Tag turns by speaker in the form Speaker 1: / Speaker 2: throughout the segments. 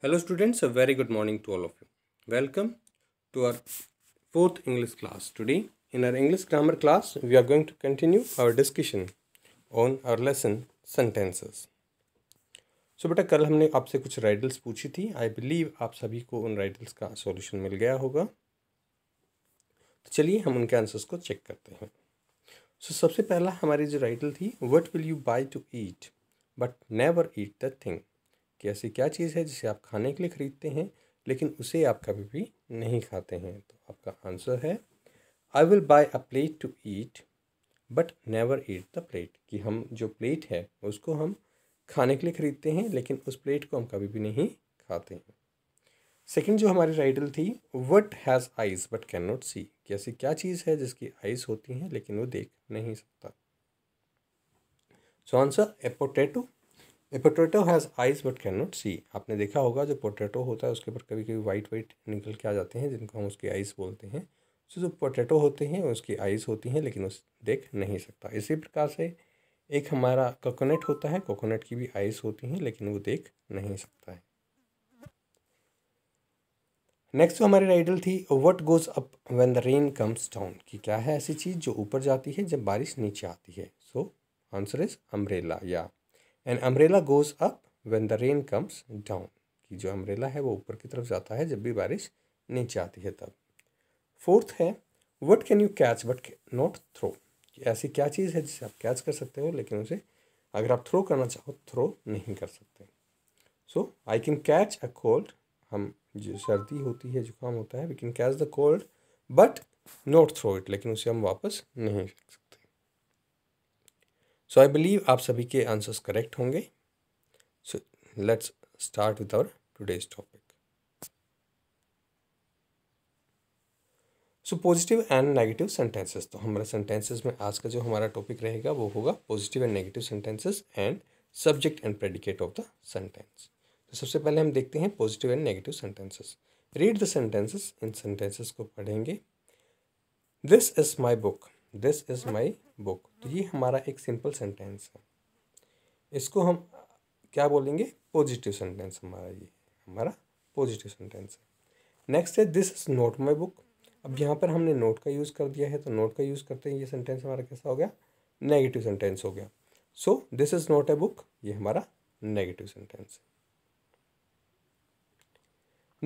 Speaker 1: Hello students, a very good morning to all of you. Welcome to our fourth English class. Today in our English grammar class, we are going to continue our discussion on our lesson sentences. So so, बेटा कल हमने आपसे कुछ राइडल्स पूछी थी I believe आप सभी को उन राइडल्स का सॉल्यूशन मिल गया होगा तो चलिए हम उनके आंसर्स को चेक करते हैं सो so, सबसे पहला हमारी जो राइडल थी what will you buy to eat but never eat the thing कि ऐसी क्या चीज़ है जिसे आप खाने के लिए ख़रीदते हैं लेकिन उसे आप कभी भी नहीं खाते हैं तो आपका आंसर है I will buy a plate to eat but never eat the plate कि हम जो प्लेट है उसको हम खाने के लिए ख़रीदते हैं लेकिन उस प्लेट को हम कभी भी नहीं खाते हैं सेकेंड जो हमारी राइडल थी what has eyes but can not see कि ऐसी क्या चीज़ है जिसकी आइज़ होती हैं लेकिन वो देख नहीं सकता so answer a potato a potato has eyes but can not see आपने देखा होगा जो पोटैटो होता है उसके ऊपर कभी कभी वाइट वाइट निकल के आ जाते हैं जिनको हम उसकी आइज़ बोलते हैं सो जो पोटैटो होते हैं उसकी आइज़ होती हैं लेकिन उस देख नहीं सकता इसी प्रकार से एक हमारा कोकोनट होता है कोकोनट की भी आइज़ होती हैं लेकिन वो देख नहीं सकता है नेक्स्ट जो हमारी राइडल थी what goes up when the rain comes down कि क्या है ऐसी चीज़ जो ऊपर जाती है जब बारिश नीचे आती है सो आंसर इज अम्ब्रेला या and umbrella goes up when the rain comes down कि जो अम्ब्रेला है वो ऊपर की तरफ जाता है जब भी बारिश नीचे आती है तब फोर्थ है what can you catch but not throw ऐसी क्या चीज़ है जिसे आप कैच कर सकते हो लेकिन उसे अगर आप थ्रो करना चाहो थ्रो नहीं कर सकते so I can catch a cold हम जो सर्दी होती है जुकाम होता है we can catch the cold but not throw it लेकिन उसे हम वापस नहीं फेंक सकते सो आई बिलीव आप सभी के आंसर्स करेक्ट होंगे so let's start with our today's topic so positive and negative sentences तो हमारे सेंटेंसेस में आज का जो हमारा टॉपिक रहेगा वो होगा positive and negative sentences and subject and predicate of the sentence तो सबसे पहले हम देखते हैं positive and negative sentences read the sentences इन सेंटेंसेस को पढ़ेंगे this is my book this is my book तो ये हमारा एक सिंपल सेंटेंस है इसको हम क्या बोलेंगे पॉजिटिव सेंटेंस हमारा ये हमारा पॉजिटिव सेंटेंस है नेक्स्ट है this is not my book अब यहाँ पर हमने नोट का यूज़ कर दिया है तो नोट का यूज़ करते हैं ये सेंटेंस हमारा कैसा हो गया नेगेटिव सेंटेंस हो गया so this is not a book ये हमारा नेगेटिव सेंटेंस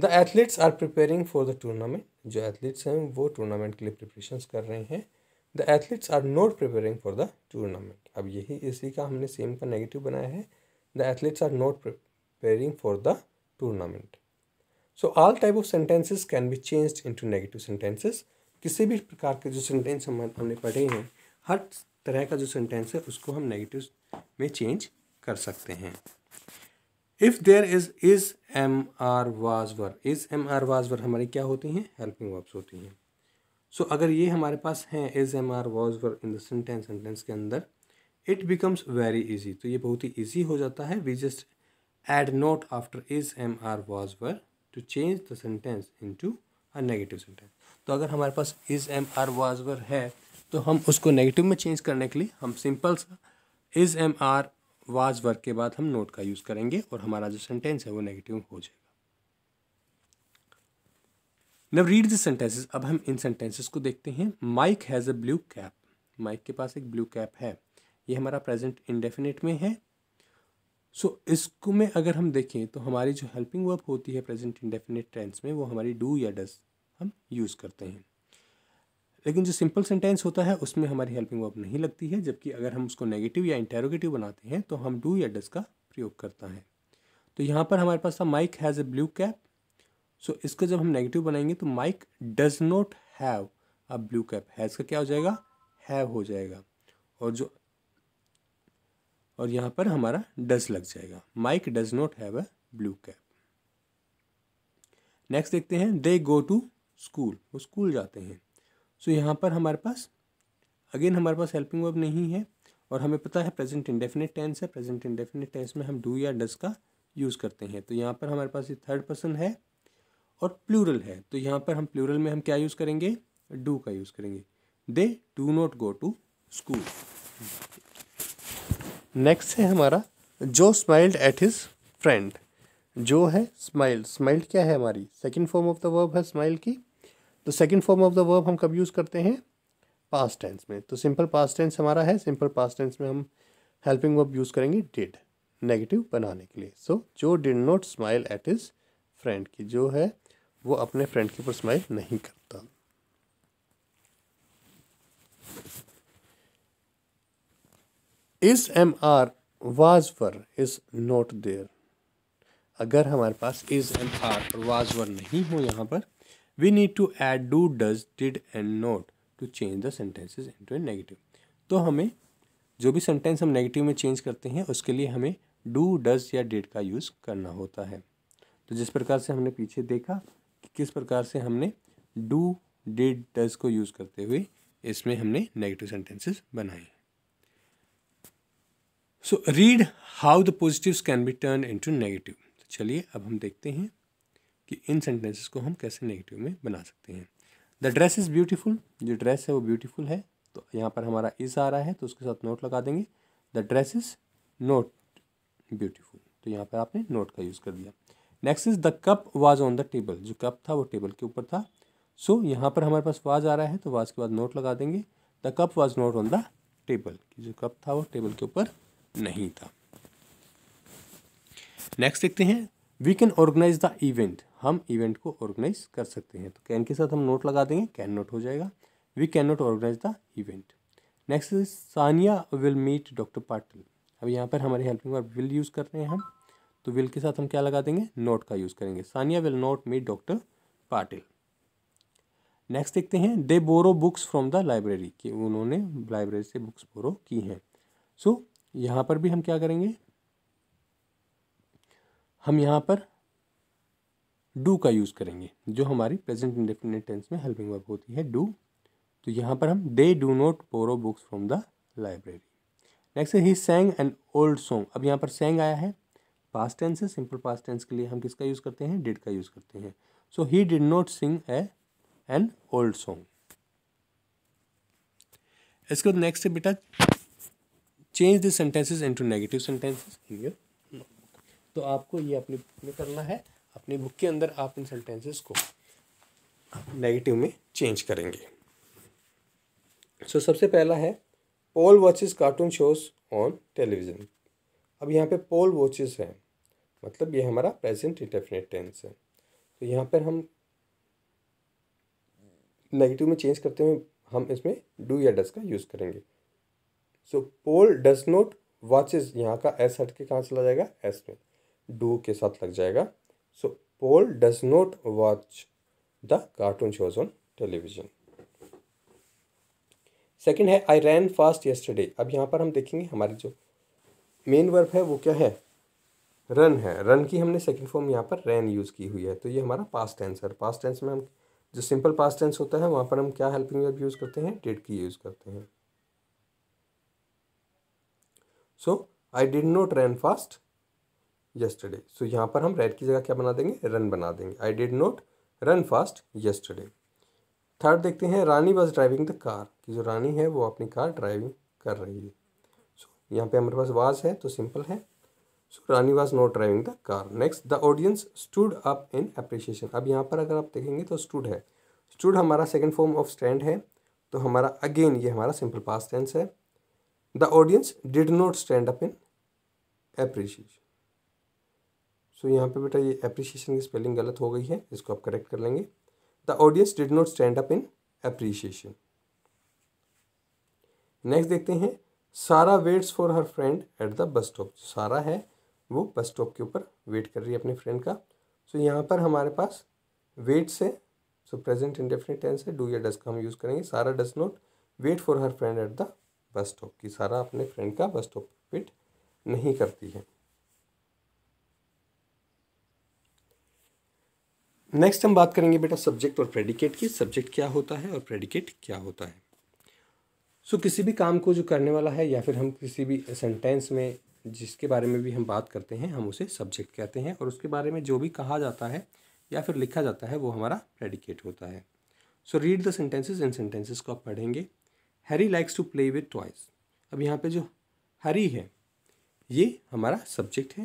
Speaker 1: है the athletes are preparing for the tournament जो एथलीट्स हैं वो टूर्नामेंट के लिए प्रिपरेशन कर रहे हैं the athletes are not preparing for the tournament अब यही इसी का हमने सेम का नेगेटिव बनाया है the athletes are not preparing for the tournament so all type of sentences can be changed into negative sentences किसी भी प्रकार के जो सेंटेंस हम हमने पढ़े हैं हर तरह का जो सेंटेंस है उसको हम नेगेटिव में चेंज कर सकते हैं if there is is am are was were is am are was were हमारी क्या होती हैं हेल्पिंग वर्ब्स होती हैं सो so, अगर ये हमारे पास हैं is am are was were इन देंटेंस सेंटेंस के अंदर इट बिकम्स वेरी इजी तो ये बहुत ही इजी हो जाता है we just add not after is am are was were to change the sentence to a negative sentence तो अगर हमारे पास is am are was were है तो हम उसको नेगेटिव में चेंज करने के लिए हम सिंपल सा is am are was were के बाद हम नोट का यूज़ करेंगे और हमारा जो सेंटेंस है वो नेगेटिव हो जाएगा नव रीड द सेंटेंसेस अब हम इन सेंटेंसेस को देखते हैं Mike has a blue cap Mike के पास एक ब्लू कैप है ये हमारा प्रेजेंट इंडेफिनेट में है सो so, इसको में अगर हम देखें तो हमारी जो हेल्पिंग वर्ब होती है प्रेजेंट इंडेफिनेट टेंस में वो हमारी डू या डस हम यूज़ करते हैं लेकिन जो सिंपल सेंटेंस होता है उसमें हमारी हेल्पिंग वर्ब नहीं लगती है जबकि अगर हम उसको नेगेटिव या इंटेरोगेटिव बनाते हैं तो हम डू या डस का प्रयोग करता है तो यहाँ पर हमारे पास था Mike has a blue cap so इसका इसको जब हम नेगेटिव बनाएंगे तो Mike does not have a blue cap has का क्या हो जाएगा हैव हो जाएगा और जो और यहाँ पर हमारा डज लग जाएगा Mike does not have a blue cap next देखते हैं दे गो टू स्कूल वो स्कूल जाते हैं सो so, यहाँ पर हमारे पास अगेन हमारे पास हेल्पिंग वर्ब नहीं है और हमें पता है प्रेजेंट इंडेफिनिट टेंस है प्रेजेंट इंडेफिनिट टेंस में हम डू या डज का यूज़ करते हैं तो यहाँ पर हमारे पास ये थर्ड पर्सन है और प्लूरल है तो यहाँ पर हम प्लूरल में हम क्या यूज़ करेंगे डू का यूज़ करेंगे they do not go to school next है हमारा जो स्माइल्ड एट हिज फ्रेंड जो है स्माइल स्माइल क्या है हमारी second form of the verb है स्माइल की तो second form of the verb हम कब यूज़ करते हैं पास्ट टेंस में तो सिंपल पास्ट टेंस हमारा है सिंपल पास्ट टेंस में हम हेल्पिंग वर्ब यूज़ करेंगे डिड नेगेटिव बनाने के लिए so Joe did not smile at his friend की जो है वो अपने फ्रेंड के ऊपर स्माइल नहीं करता is am are was were is not there अगर हमारे पास इज एम आर और वाज वर नहीं हो यहाँ पर we need to add do does did and not to change the sentences into negative तो हमें जो भी सेंटेंस हम नेगेटिव में चेंज करते हैं उसके लिए हमें डू डज या डिड का यूज़ करना होता है तो जिस प्रकार से हमने पीछे देखा किस प्रकार से हमने डू डिड डज को यूज़ करते हुए इसमें हमने नेगेटिव सेंटेंसेस बनाए so read how the positives can be turn into negative तो चलिए अब हम देखते हैं कि इन सेंटेंसेस को हम कैसे नेगेटिव में बना सकते हैं द ड्रेस इज़ ब्यूटीफुल जो ड्रेस है वो ब्यूटीफुल है तो यहाँ पर हमारा इज़ आ रहा है तो उसके साथ नोट लगा देंगे the dress is not beautiful तो यहाँ पर आपने नोट का यूज़ कर दिया next is the cup was on the table जो कप था वो टेबल के ऊपर था सो so, यहाँ पर हमारे पास वाज आ रहा है तो वाज के बाद नोट लगा देंगे the cup was not on the table जो कप था वो टेबल के ऊपर नहीं था नेक्स्ट देखते हैं we can organise the event हम इवेंट को ऑर्गेनाइज कर सकते हैं तो कैन के साथ हम नोट लगा देंगे कैन नोट हो जाएगा we can not organise the event next Sania will meet doctor Patil अब यहाँ पर हमारे हेल्पिंग वर्ब विल यूज़ कर रहे हैं हम तो विल के साथ हम क्या लगा देंगे नोट का यूज़ करेंगे Sania will not meet doctor Patil next देखते हैं they borrow books from the library कि उन्होंने लाइब्रेरी से बुक्स बोरो की हैं सो so, यहाँ पर भी हम क्या करेंगे हम यहाँ पर डू का यूज़ करेंगे जो हमारी प्रेजेंट इंडेफिनेट टेंस में हेल्पिंग वर्ब होती है डू तो यहाँ पर हम they do not borrow books from the library next he sang an old song अब यहाँ पर सेंग आया है पास्ट टेंस है सिंपल पास्ट टेंस के लिए हम किसका यूज़ करते हैं डिड का यूज़ करते हैं so he did not sing a an old song इसके बाद नेक्स्ट है बेटा change the sentences into negative sentences in your तो आपको ये अपनी बुक में करना है अपनी बुक के अंदर आप इन सेंटेंसेस को नेगेटिव में चेंज करेंगे सो so, सबसे पहला है Paul watches cartoon shows on television अब यहाँ पे पोल वॉचिज हैं मतलब ये हमारा प्रेजेंट इंडेफिनेट टेंस है तो यहाँ पर हम नेगेटिव में चेंज करते हुए हम इसमें डू या डज का यूज़ करेंगे so Paul does not watches यहाँ का एस हट के कहाँ चला जाएगा एस में डू के साथ लग जाएगा so Paul does not watch the cartoon shows on television second है आई रैन फास्ट यस्टरडे अब यहाँ पर हम देखेंगे हमारी जो मेन वर्ब है वो क्या है रन है रन की हमने सेकंड फॉर्म यहाँ पर रैन यूज़ की हुई है तो ये हमारा पास्ट टेंस है पास्ट टेंस में हम जो सिंपल पास्ट टेंस होता है वहाँ पर हम क्या हेल्पिंग वर्ब यूज़ करते हैं डिड की यूज़ करते हैं so I did not run fast yesterday so यहाँ पर हम रेड की जगह क्या बना देंगे रन बना देंगे I did not run fast yesterday third देखते हैं Rani was driving the car कि जो रानी है वो अपनी कार ड्राइविंग कर रही है सो so, यहाँ पे हमारे पास वाज है तो सिंपल है so Rani was not driving the car next the audience stood up in appreciation अब यहाँ पर अगर आप देखेंगे तो स्टूड है स्टूड हमारा सेकेंड फॉर्म ऑफ स्टैंड है तो हमारा अगेन ये हमारा सिंपल पास टेंस है the audience did not stand up in appreciation so यहाँ पे बेटा ये अप्रिशिएशन की स्पेलिंग गलत हो गई है इसको आप करेक्ट कर लेंगे the audience did not stand up in appreciation next देखते हैं Sara waits for her friend at the bus stop Sara है वो बस स्टॉप के ऊपर वेट कर रही है अपने फ्रेंड का सो so, यहाँ पर हमारे पास वेट से सो प्रेजेंट इंडेफिनेट टेंस है डू या डस का हम यूज़ करेंगे Sara does not wait for her friend at the bus stop की सारा अपने फ्रेंड का बस स्टॉप वेट नहीं करती है नेक्स्ट हम बात करेंगे बेटा सब्जेक्ट और प्रेडिकेट की सब्जेक्ट क्या होता है और प्रेडिकेट क्या होता है सो so, किसी भी काम को जो करने वाला है या फिर हम किसी भी सेंटेंस में जिसके बारे में भी हम बात करते हैं हम उसे सब्जेक्ट कहते हैं और उसके बारे में जो भी कहा जाता है या फिर लिखा जाता है वो हमारा प्रेडिकेट होता है so read the sentences and sentences को आप पढ़ेंगे Harry likes to play with toys अब यहाँ पे जो हरी है ये हमारा सब्जेक्ट है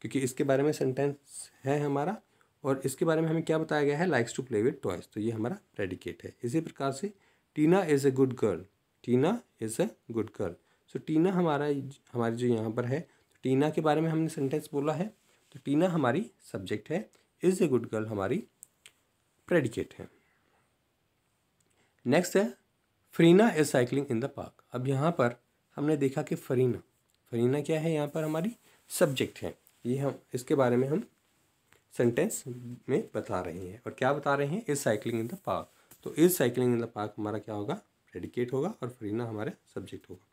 Speaker 1: क्योंकि इसके बारे में सेंटेंस है हमारा और इसके बारे में हमें क्या बताया गया है likes to play with toys तो ये हमारा प्रेडिकेट है इसी प्रकार से Tina is a good girl Tina is a good girl so Tina हमारा हमारी जो यहाँ पर है तो टीना के बारे में हमने सेंटेंस बोला है तो टीना हमारी सब्जेक्ट है इज़ ए गुड गर्ल हमारी प्रेडिकेट है नेक्स्ट है Farina is cycling in the park अब यहाँ पर हमने देखा कि फरीना फरीना क्या है यहाँ पर हमारी सब्जेक्ट है ये हम इसके बारे में हम सेंटेंस में बता रहे हैं और क्या बता रहे हैं is cycling in the park तो is cycling in the park हमारा क्या होगा प्रेडिकेट होगा और फरीना हमारा सब्जेक्ट होगा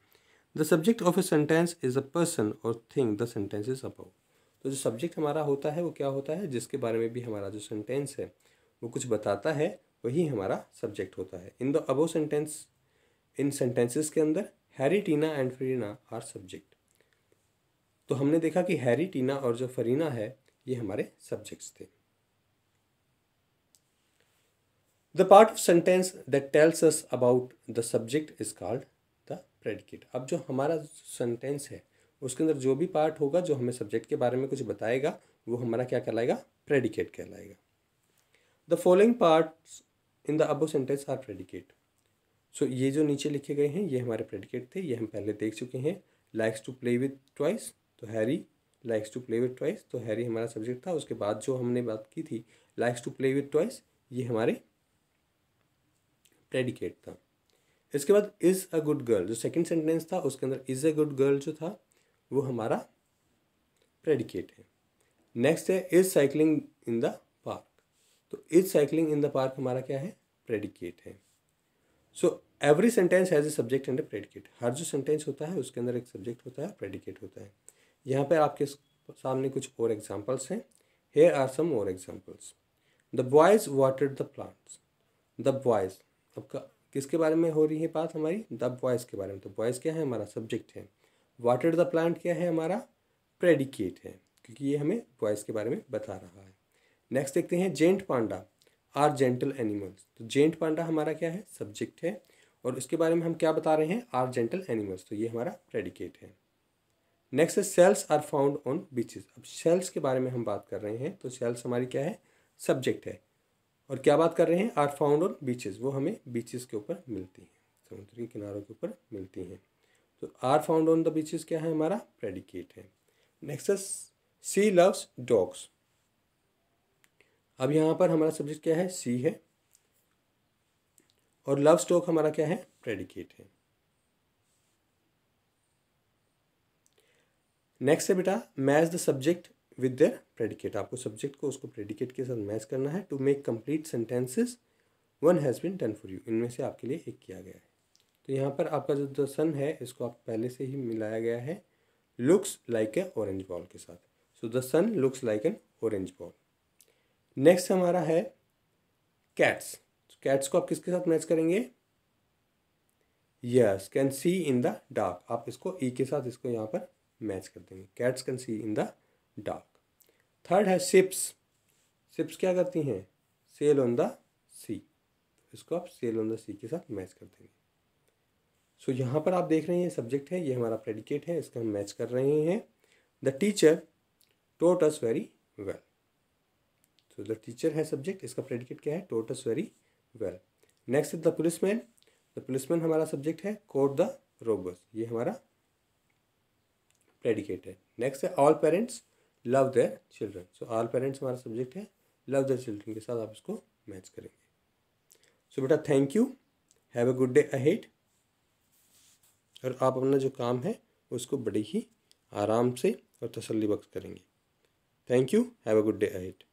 Speaker 1: the subject of a sentence is a person और thing the sentence is about तो जो सब्जेक्ट हमारा होता है वो क्या होता है जिसके बारे में भी हमारा जो सेंटेंस है वो कुछ बताता है वही हमारा सब्जेक्ट होता है इन द अबो सेंटेंस इन सेंटेंसेस के अंदर Harry Tina and Farina are subject तो हमने देखा कि हैरी टीना और जो फरीना है ये हमारे सब्जेक्ट्स थे the part of sentence that tells us about the subject is called predicate अब जो हमारा सेंटेंस है उसके अंदर जो भी पार्ट होगा जो हमें सब्जेक्ट के बारे में कुछ बताएगा वो हमारा क्या कहलाएगा प्रेडिकेट कहलाएगा the following part in the above sentence are predicate so ये जो नीचे लिखे गए हैं ये हमारे प्रेडिकेट थे ये हम पहले देख चुके हैं likes to play with toys तो Harry likes to play with toys तो हैरी हमारा सब्जेक्ट था उसके बाद जो हमने बात की थी likes to play with toys ये हमारे प्रेडिकेट था इसके बाद इज़ अ गुड गर्ल जो सेकेंड सेंटेंस था उसके अंदर इज़ अ गुड गर्ल जो था वो हमारा प्रेडिकेट है नेक्स्ट है is cycling in the park तो is cycling in the park हमारा क्या है प्रेडिकेट है so every sentence has a subject and a predicate हर जो सेंटेंस होता है उसके अंदर एक सब्जेक्ट होता है प्रेडिकेट होता है यहाँ पर आपके सामने कुछ और एग्जाम्पल्स हैं हेयर आर सम और examples the boys water the plants the boys आपका किसके बारे में हो रही है बात हमारी द बॉयज़ के बारे में तो बॉयज़ क्या है हमारा सब्जेक्ट है वाटर द प्लांट क्या है हमारा प्रेडिकेट है क्योंकि ये हमें बॉयज़ के बारे में बता रहा है नेक्स्ट देखते हैं giant panda are gentle animals तो जेंट पांडा हमारा क्या है सब्जेक्ट है और इसके बारे में हम क्या बता रहे हैं आर जेंटल एनिमल्स तो ये हमारा प्रेडिकेट है नेक्स्ट है shells are found on beaches अब सेल्स के बारे में हम बात कर रहे हैं तो सेल्स हमारी क्या है सब्जेक्ट है और क्या बात कर रहे हैं आर फाउंड ऑन बीचेस वो हमें बीचेस के ऊपर मिलती हैं समुद्र के किनारों के ऊपर मिलती हैं तो are found on the beaches क्या है हमारा प्रेडिकेट है नेक्स्ट सी लव्स डॉग्स अब यहाँ पर हमारा सब्जेक्ट क्या है सी है और लव स्टॉक हमारा क्या है प्रेडिकेट है नेक्स्ट है बेटा match the subject with their predicate आपको सब्जेक्ट को उसको प्रेडिकेट के साथ मैच करना है to make complete sentences one has been done for you इनमें से आपके लिए एक किया गया है तो यहाँ पर आपका जो सन है इसको आप पहले से ही मिलाया गया है looks like a orange ball के साथ so the sun looks like an orange ball next हमारा है कैट्स कैट्स को आप किसके साथ मैच करेंगे yes can see in the dark आप इसको ई e के साथ इसको यहाँ पर मैच कर देंगे cats can see in the dark third है सिप्स सिप्स क्या करती हैं सेल ऑन द सी इसको आप सेल ऑन द सी के साथ मैच कर देंगे सो so, यहाँ पर आप देख रहे हैं सब्जेक्ट है ये हमारा प्रेडिकेट है इसका हम मैच कर रहे हैं the teacher taught us very well so the teacher है सब्जेक्ट इसका प्रेडिकेट क्या है taught us very well next the policeman the policeman हमारा सब्जेक्ट है कोट द रोबर्स ये हमारा प्रेडिकेट है नेक्स्ट है all parents love the children so all parents हमारा सब्जेक्ट है लव द चिल्ड्रन के साथ आप इसको मैच करेंगे सो बेटा thank you have a good day ahead और आप अपना जो काम है उसको बड़े ही आराम से और तसल्ली बख्श करेंगे thank you have a good day ahead